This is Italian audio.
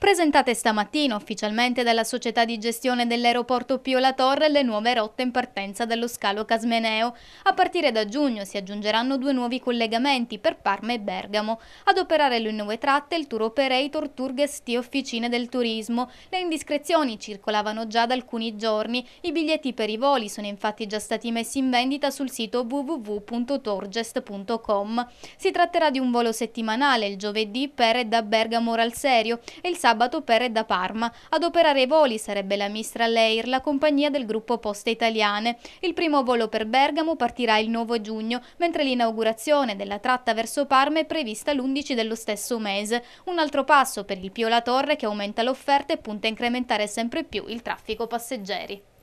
Presentate stamattina ufficialmente dalla società di gestione dell'aeroporto Pio La Torre le nuove rotte in partenza dallo scalo Casmeneo. A partire da giugno si aggiungeranno due nuovi collegamenti per Parma e Bergamo. Ad operare le nuove tratte il tour operator Tour Guest Officine del Turismo. Le indiscrezioni circolavano già da alcuni giorni. I biglietti per i voli sono infatti già stati messi in vendita sul sito www.torgest.com. Si tratterà di un volo settimanale il giovedì per e da Bergamo Ralserio e il sabato sabato per e da Parma. Ad operare i voli sarebbe la Mistral Air, la compagnia del gruppo Poste Italiane. Il primo volo per Bergamo partirà il 9 giugno, mentre l'inaugurazione della tratta verso Parma è prevista l'11 dello stesso mese. Un altro passo per il Pio La Torre che aumenta l'offerta e punta a incrementare sempre più il traffico passeggeri.